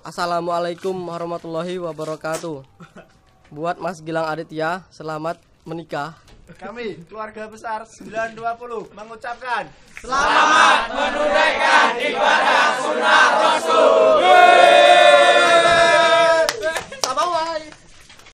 Assalamualaikum warahmatullahi wabarakatuh. Buat Mas Gilang Aditya, selamat menikah. Kami keluarga besar 920 mengucapkan selamat